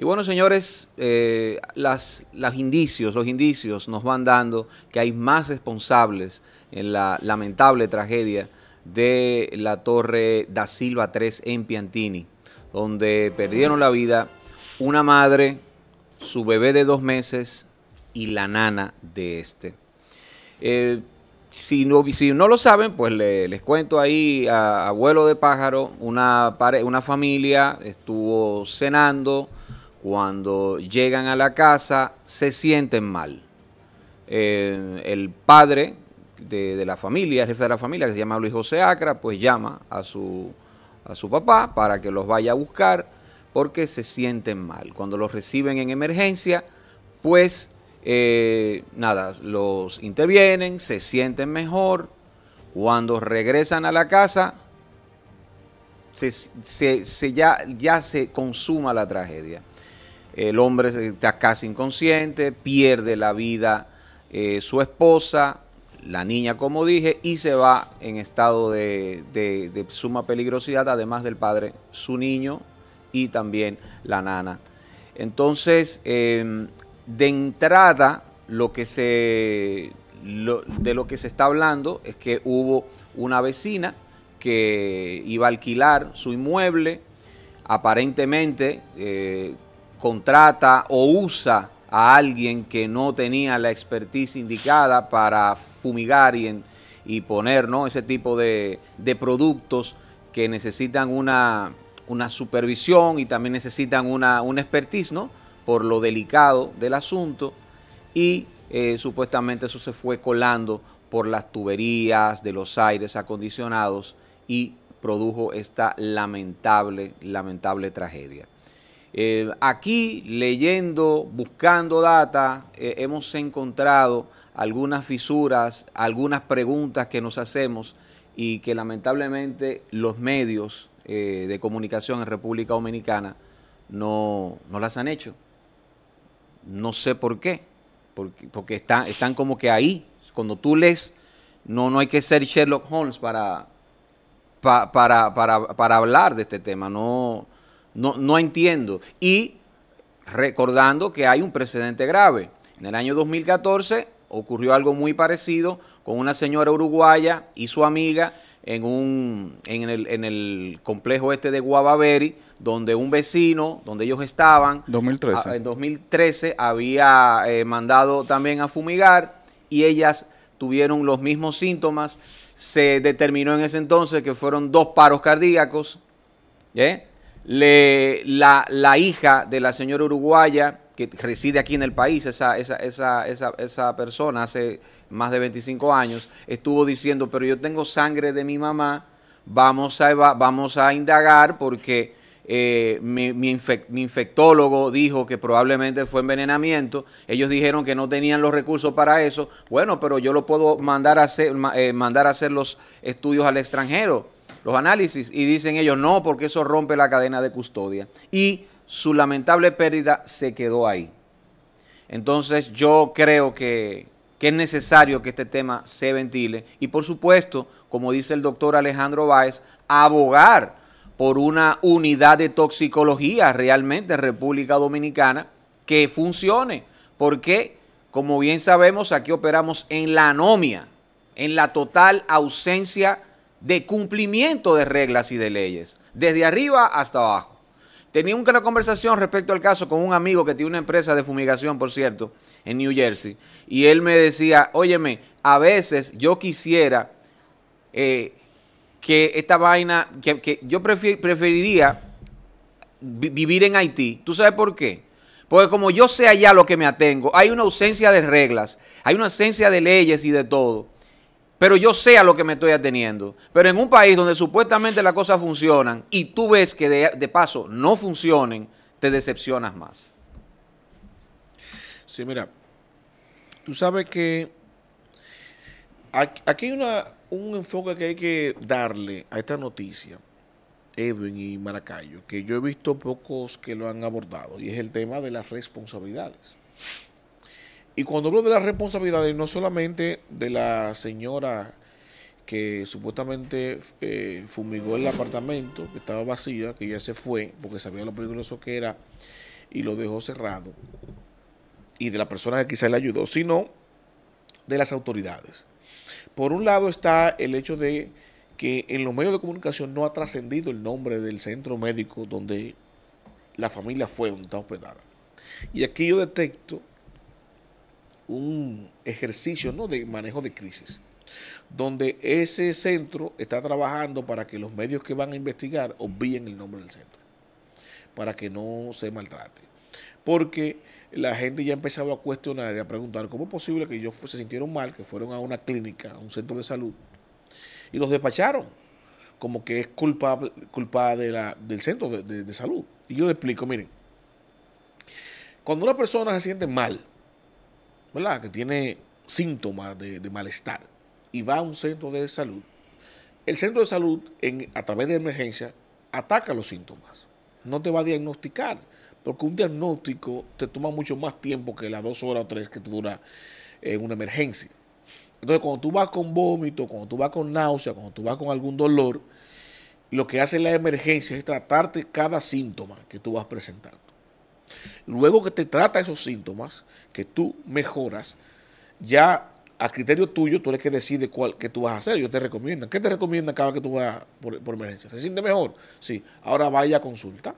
Y bueno, señores, eh, las, indicios, los indicios nos van dando que hay más responsables en la lamentable tragedia de la Torre da Silva 3 en Piantini, donde perdieron la vida una madre, su bebé de dos meses y la nana de este. Eh, si no, no, lo saben, pues les cuento ahí a, Abuelo de pájaro, una, una familia estuvo cenando cuando llegan a la casa se sienten mal. Eh, el padre de, la familia, el jefe de la familia, que se llama Luis José Acra, pues llama a su, papá para que los vaya a buscar porque se sienten mal. Cuando los reciben en emergencia, pues eh, nada, los intervienen, se sienten mejor. Cuando regresan a la casa, se, ya, se consuma la tragedia. El hombre está casi inconsciente, pierde la vida eh, su esposa, la niña, como dije, y se va en estado de, suma peligrosidad, además del padre, su niño y también la nana. Entonces, em, de entrada, lo que se, de lo que se está hablando es que hubo una vecina que iba a alquilar su inmueble, aparentemente eh, contrata o usa a alguien que no tenía la expertise indicada para fumigar y, y poner ese tipo de, productos que necesitan una, supervisión y también necesitan una, expertise, ¿no? Por lo delicado del asunto. Y eh, supuestamente eso se fue colando por las tuberías de los aires acondicionados y produjo esta lamentable, lamentable tragedia. Eh, aquí, leyendo, buscando data, eh, hemos encontrado algunas fisuras, algunas preguntas que nos hacemos y que lamentablemente los medios eh, de comunicación en República Dominicana no, no, las han hecho. No sé por qué, porque, están, están como que ahí. Cuando tú lees, no, no hay que ser Sherlock Holmes para, para, hablar de este tema. No, no, no entiendo. Y recordando que hay un precedente grave. En el año 2014 ocurrió algo muy parecido con una señora uruguaya y su amiga en, un, en, el, complejo este de Guavaveri, donde un vecino, donde ellos estaban, 2013. en 2013 había eh, mandado también a fumigar y ellas tuvieron los mismos síntomas. Se determinó en ese entonces que fueron dos paros cardíacos. ¿eh? la, la, hija de la señora uruguaya, que reside aquí en el país, esa, esa, persona hace más de 25 años, estuvo diciendo, pero yo tengo sangre de mi mamá, vamos a, vamos a indagar porque eh, mi, infectólogo dijo que probablemente fue envenenamiento, ellos dijeron que no tenían los recursos para eso, bueno, pero yo lo puedo mandar a hacer, eh, mandar a hacer los estudios al extranjero, los análisis, y dicen ellos, no, porque eso rompe la cadena de custodia. Y su lamentable pérdida se quedó ahí. Entonces yo creo que, que es necesario que este tema se ventile y por supuesto, como dice el doctor Alejandro Báez, abogar por una unidad de toxicología realmente en República Dominicana que funcione. Porque, como bien sabemos, aquí operamos en la anomia, en la total ausencia de cumplimiento de reglas y de leyes, desde arriba hasta abajo. Tenía una conversación respecto al caso con un amigo que tiene una empresa de fumigación, por cierto, en New Jersey, y él me decía, óyeme, a veces yo quisiera eh, que esta vaina, que, yo preferiría vivir en Haití. ¿Tú sabes por qué? Porque como yo sé allá lo que me atengo, hay una ausencia de reglas, hay una ausencia de leyes y de todo. Pero yo sé a lo que me estoy ateniendo. Pero en un país donde supuestamente las cosas funcionan y tú ves que de, de paso no funcionen, te decepcionas más. Sí, mira, tú sabes que aquí hay una un enfoque que hay que darle a esta noticia, Edwin y Maracayo, que yo he visto pocos que lo han abordado, y es el tema de las responsabilidades. Y cuando hablo de las responsabilidades, no solamente de la señora que supuestamente eh, fumigó el apartamento, que estaba vacía, que ya se fue, porque sabía lo peligroso que era y lo dejó cerrado, y de la persona que quizás le ayudó, sino de las autoridades. Por un lado está el hecho de que en los medios de comunicación no ha trascendido el nombre del centro médico donde la familia fue, donde está hospedada. Y aquí yo detecto un ejercicio de manejo de crisis, donde ese centro está trabajando para que los medios que van a investigar obvíen el nombre del centro, para que no se maltrate. Porque la gente ya empezaba a cuestionar y a preguntar cómo es posible que ellos se sintieron mal, que fueron a una clínica, a un centro de salud, y los despacharon, como que es culpa, del centro de, salud. Y yo le explico, miren, cuando una persona se siente mal, ¿verdad? Que tiene síntomas de, malestar y va a un centro de salud, el centro de salud, a través de emergencia, ataca los síntomas. No te va a diagnosticar porque un diagnóstico te toma mucho más tiempo que las dos horas o tres que te dura en eh, una emergencia. Entonces, cuando tú vas con vómito, cuando tú vas con náusea, cuando tú vas con algún dolor, lo que hace la emergencia es tratarte cada síntoma que tú vas presentando. Luego que te trata esos síntomas, que tú mejoras, ya a criterio tuyo tú eres que decide cuál que tú vas a hacer. Yo te recomiendo. ¿Qué te recomienda cada vez que tú vas por, por emergencia? ¿Se siente mejor? Sí. Ahora vaya a consulta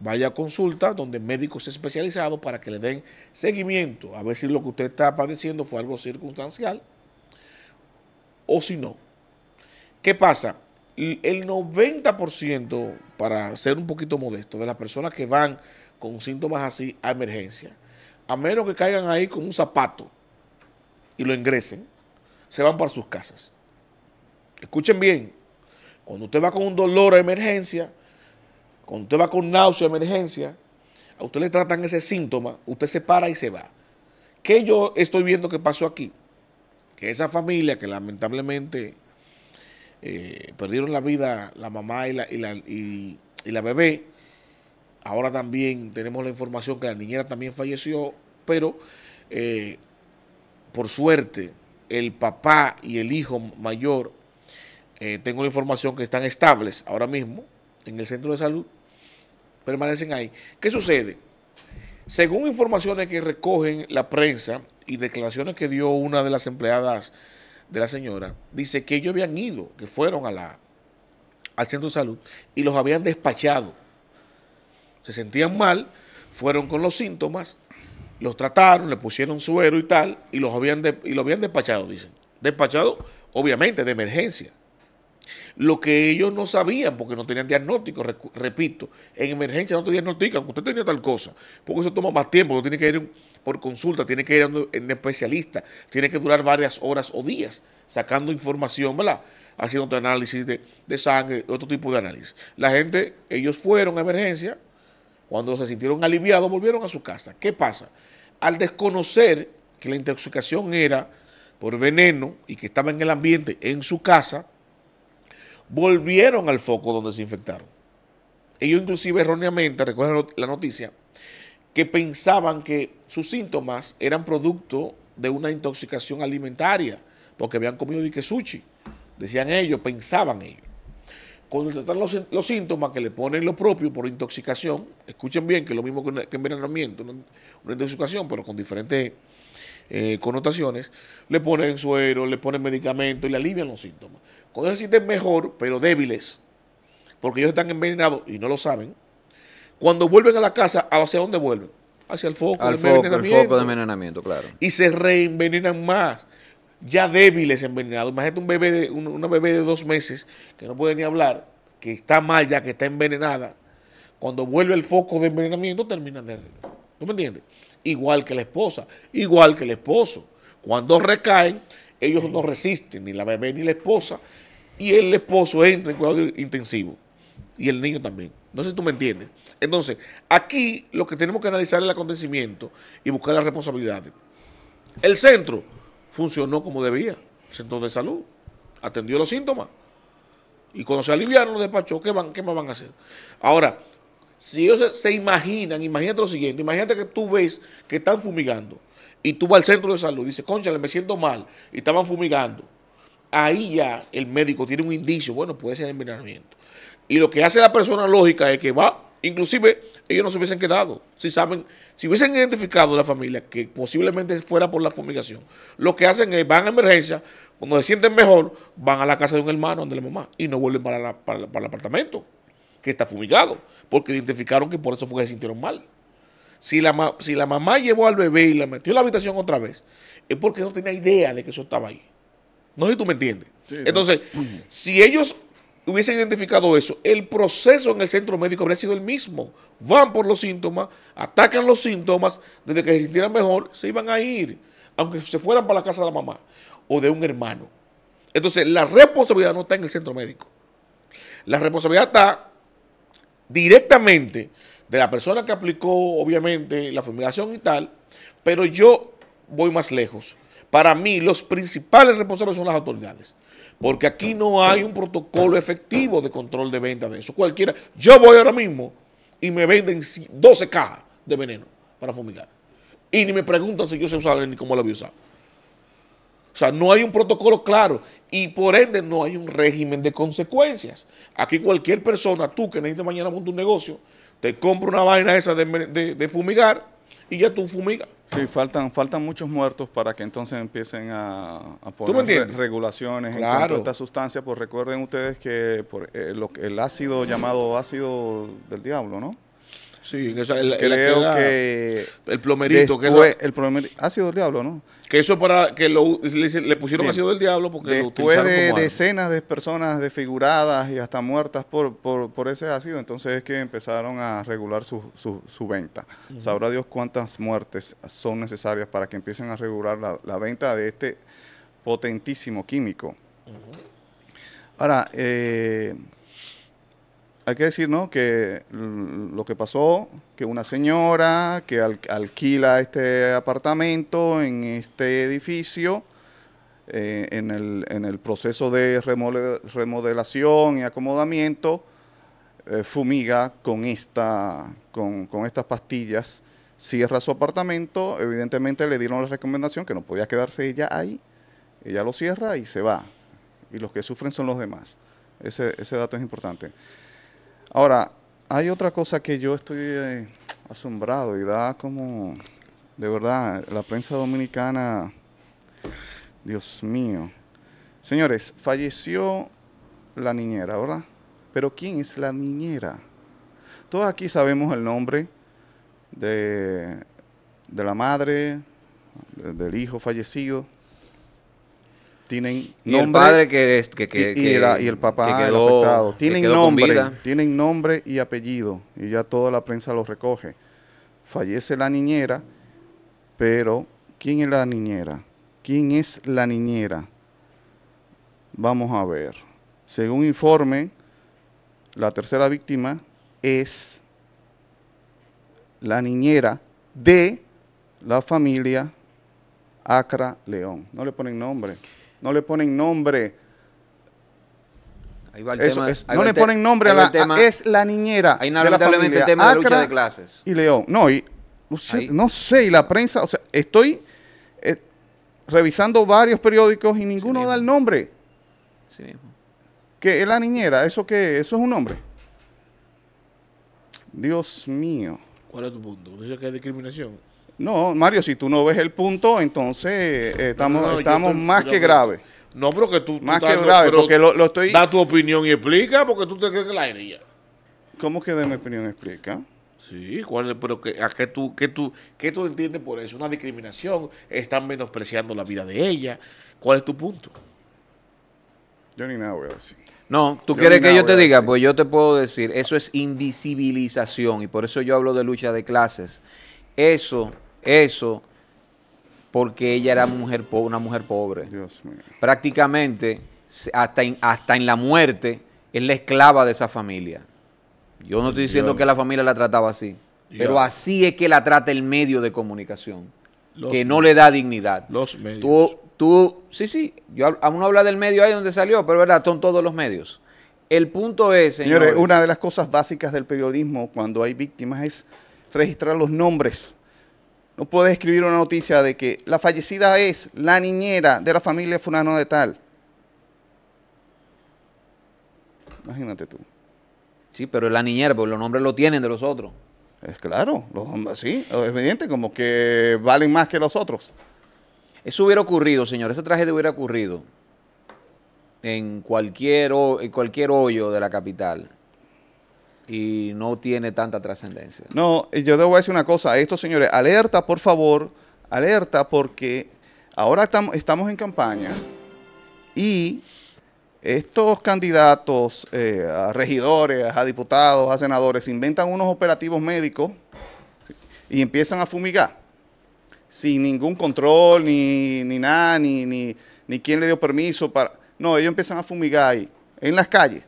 vaya a consulta donde médicos especializados para que le den seguimiento, a ver si lo que usted está padeciendo fue algo circunstancial o si no. ¿Qué pasa? El 90%, para ser un poquito modesto, de las personas que van con síntomas así a emergencia, a menos que caigan ahí con un zapato y lo ingresen, se van para sus casas. Escuchen bien, cuando usted va con un dolor a emergencia, cuando usted va con náusea, emergencia, a usted le tratan ese síntoma, usted se para y se va. ¿Qué yo estoy viendo que pasó aquí? Que esa familia que lamentablemente eh, perdieron la vida, la mamá y la, y la, bebé, ahora también tenemos la información que la niñera también falleció, pero eh, por suerte el papá y el hijo mayor, eh, tengo la información que están estables ahora mismo en el centro de salud permanecen ahí. ¿Qué sucede? Según informaciones que recogen la prensa y declaraciones que dio una de las empleadas de la señora, dice que ellos habían ido, que fueron a la, al centro de salud y los habían despachado. Se sentían mal, fueron con los síntomas, los trataron, le pusieron suero y tal, y los habían, y lo habían despachado, dicen. Despachado, obviamente, de emergencia. Lo que ellos no sabían, porque no tenían diagnóstico, repito, en emergencia no te diagnostican, usted tenía tal cosa, porque eso toma más tiempo, no tiene que ir por consulta, tiene que ir a un, especialista, tiene que durar varias horas o días sacando información, Haciendo análisis de, de sangre, otro tipo de análisis. La gente, ellos fueron a emergencia, cuando se sintieron aliviados, volvieron a su casa. ¿Qué pasa? Al desconocer que la intoxicación era por veneno y que estaba en el ambiente en su casa, volvieron al foco donde se infectaron. Ellos inclusive erróneamente, recuerden la noticia, que pensaban que sus síntomas eran producto de una intoxicación alimentaria, porque habían comido diquesuchi, Decían ellos, pensaban ellos. Cuando tratan los, síntomas que le ponen lo propio por intoxicación, escuchen bien que es lo mismo que, envenenamiento, una, intoxicación, pero con diferentes eh, connotaciones, le ponen suero, le ponen medicamento y le alivian los síntomas. Cuando se sienten mejor, pero débiles, porque ellos están envenenados y no lo saben, cuando vuelven a la casa, ¿hacia dónde vuelven? Hacia el foco, Al foco de envenenamiento, claro. Y se reenvenenan más, ya débiles envenenados. Imagínate un bebé de, una bebé de dos meses que no puede ni hablar, que está mal ya, que está envenenada. Cuando vuelve el foco de envenenamiento, termina de... ¿No me entiendes? igual que la esposa, igual que el esposo. Cuando recaen, ellos no resisten, ni la bebé ni la esposa, y el esposo entra en cuidado intensivo, y el niño también. No sé si tú me entiendes. Entonces, aquí lo que tenemos que analizar es el acontecimiento y buscar las responsabilidades. El centro funcionó como debía, el centro de salud, atendió los síntomas, y cuando se aliviaron los despachos, ¿qué, van, qué más van a hacer? Ahora, si ellos se, imaginan, imagínate lo siguiente, imagínate que tú ves que están fumigando y tú vas al centro de salud y dices, concha, me siento mal y estaban fumigando. Ahí ya el médico tiene un indicio, bueno, puede ser envenenamiento. Y lo que hace la persona lógica es que va, inclusive ellos no se hubiesen quedado. Si saben, si hubiesen identificado a la familia que posiblemente fuera por la fumigación, lo que hacen es van a emergencia, cuando se sienten mejor, van a la casa de un hermano, de la mamá, y no vuelven para el apartamento que está fumigado, porque identificaron que por eso fue que se sintieron mal. Si la, si la mamá llevó al bebé y la metió en la habitación otra vez, es porque no tenía idea de que eso estaba ahí. No sé si tú me entiendes. Entonces, si ellos hubiesen identificado eso, el proceso en el centro médico habría sido el mismo. Van por los síntomas, atacan los síntomas, desde que se sintieran mejor, se iban a ir, aunque se fueran para la casa de la mamá o de un hermano. Entonces, la responsabilidad no está en el centro médico. La responsabilidad está directamente de la persona que aplicó, obviamente, la fumigación y tal, pero yo voy más lejos. Para mí, los principales responsables son las autoridades. Porque aquí no hay un protocolo efectivo de control de venta de eso. Cualquiera, yo voy ahora mismo y me venden 12 cajas de veneno para fumigar. Y ni me preguntan si yo sé usarlo ni cómo lo había usado o sea, no hay un protocolo claro y por ende no hay un régimen de consecuencias. Aquí cualquier persona, tú que necesitas mañana montar un negocio, te compra una vaina esa de, fumigar y ya tú fumigas. Sí, faltan, faltan muchos muertos para que entonces empiecen a, poner regulaciones en cuanto a esta sustancia. Pues recuerden ustedes que por, eh, el ácido llamado ácido del diablo, ¿no? Sí, el, creo que, el plomerito que fue el ha sido del diablo, ¿no? Que eso para que lo, le, pusieron ácido del diablo porque después lo de decenas de personas desfiguradas y hasta muertas por, ese ácido, entonces es que empezaron a regular su, venta. Sabrá Dios cuántas muertes son necesarias para que empiecen a regular la, venta de este potentísimo químico. Ahora, eh, hay que decir, ¿no? Que lo que pasó, que una señora que alquila este apartamento en este edificio, eh, en, el, proceso de remodelación y acomodamiento, eh, fumiga con, esta, con, estas pastillas, cierra su apartamento, evidentemente le dieron la recomendación que no podía quedarse ella ahí, ella lo cierra y se va. Y los que sufren son los demás. ese dato es importante. Ahora, hay otra cosa que yo estoy eh, asombrado y da como, de verdad, la prensa dominicana, Dios mío. Señores, falleció la niñera, ¿verdad? Pero ¿quién es la niñera? Todos aquí sabemos el nombre de, la madre, del hijo fallecido, tienen nombre. Y que, que, que, Tienen nombre, tienen nombre y apellido. Y ya toda la prensa los recoge. Fallece la niñera, pero ¿quién es la niñera? ¿Quién es la niñera? Vamos a ver. Según informe, la tercera víctima es la niñera de la familia Acra León. No le ponen nombre no le ponen nombre. no le ponen nombre a la, es la niñera Hay tema de lucha de clases. Y León, no, y, no sé, y la prensa, o sea, estoy eh, revisando varios periódicos y ninguno da el nombre. Sí mismo. Que es la niñera, eso que eso es un nombre. Dios mío. ¿Cuál es tu punto? que es discriminación? No, Mario, si tú no ves el punto, entonces eh, estamos, estamos más que grave. No, pero que tú... Más que grave, porque lo, lo, estoy... Da tu opinión y explica, porque tú te crees que la herida. ¿Cómo que de mi opinión explica? Sí, ¿cuál, pero que, ¿a qué tú, qué tú, qué tú entiendes por eso? ¿Una discriminación? ¿Están menospreciando la vida de ella? ¿Cuál es tu punto? Yo ni nada voy a decir. No, tú quieres que yo te diga, pues yo te puedo decir, eso es invisibilización y por eso yo hablo de lucha de clases. Eso eso porque ella era mujer una mujer pobre. Prácticamente, hasta en, hasta en la muerte, es la esclava de esa familia. Yo no estoy diciendo que la familia la trataba así, pero así es que la trata el medio de comunicación, que no le da dignidad. Los medios. Tú, sí, sí, yo aún habla del medio ahí donde salió, pero verdad, son todos los medios. El punto es, señores, una de las cosas básicas del periodismo cuando hay víctimas es registrar los nombres no puedes escribir una noticia de que la fallecida es la niñera de la familia fulano de tal. Imagínate tú. Sí, pero es la niñera, porque los nombres lo tienen de los otros. Es claro, los hombres, sí, es evidente, como que valen más que los otros. Eso hubiera ocurrido, señor, esa tragedia hubiera ocurrido en cualquier, en cualquier hoyo de la capital y no tiene tanta trascendencia. No, yo debo decir una cosa a estos señores, alerta por favor, alerta porque ahora estamos en campaña y estos candidatos eh, a regidores, a diputados, a senadores, inventan unos operativos médicos y empiezan a fumigar sin ningún control, ni, ni nada, ni, ni, ni quién le dio permiso para... No, ellos empiezan a fumigar ahí, en las calles.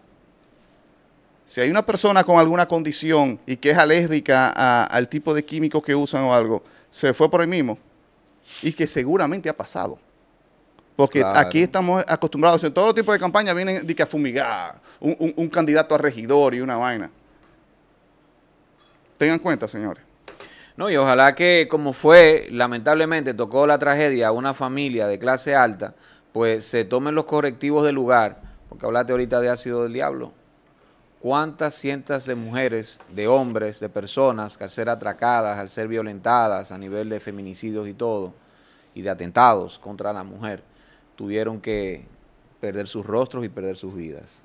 Si hay una persona con alguna condición y que es alérgica al tipo de químicos que usan o algo, se fue por ahí mismo. Y que seguramente ha pasado. Porque aquí estamos acostumbrados, en todo tipo de campaña vienen de que a fumigar un, candidato a regidor y una vaina. Tengan cuenta, señores. No, y ojalá que como fue, lamentablemente tocó la tragedia a una familia de clase alta, pues se tomen los correctivos del lugar, porque hablaste ahorita de ácido del diablo cuántas cientos de mujeres, de hombres, de personas que al ser atracadas, al ser violentadas a nivel de feminicidios y todo, y de atentados contra la mujer, tuvieron que perder sus rostros y perder sus vidas.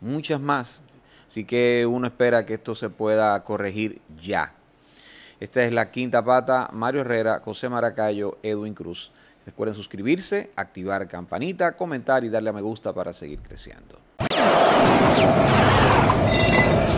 Muchas más. Así que uno espera que esto se pueda corregir ya. Esta es la quinta pata. Mario Herrera, José Maracayo, Edwin Cruz. Recuerden suscribirse, activar campanita, comentar y darle a me gusta para seguir creciendo. 何